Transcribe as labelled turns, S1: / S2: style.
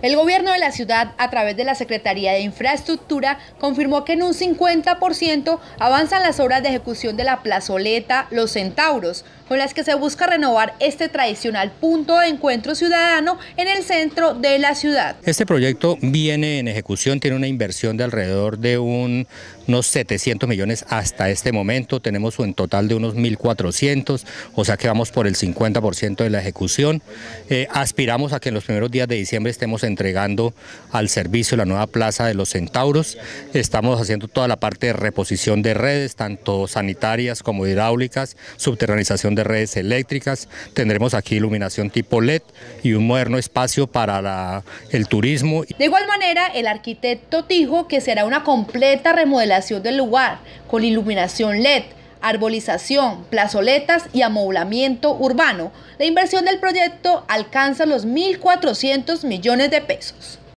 S1: El gobierno de la ciudad, a través de la Secretaría de Infraestructura, confirmó que en un 50% avanzan las obras de ejecución de la plazoleta Los Centauros, con las que se busca renovar este tradicional punto de encuentro ciudadano en el centro de la ciudad.
S2: Este proyecto viene en ejecución, tiene una inversión de alrededor de unos 700 millones hasta este momento, tenemos un total de unos 1.400, o sea que vamos por el 50% de la ejecución. Eh, aspiramos a que en los primeros días de diciembre estemos en entregando al servicio la nueva plaza de los centauros. Estamos haciendo toda la parte de reposición de redes, tanto sanitarias como hidráulicas, subterranización de redes eléctricas. Tendremos aquí iluminación tipo LED y un moderno espacio para el turismo.
S1: De igual manera, el arquitecto dijo que será una completa remodelación del lugar con iluminación LED arbolización, plazoletas y amoblamiento urbano, la inversión del proyecto alcanza los 1.400 millones de pesos.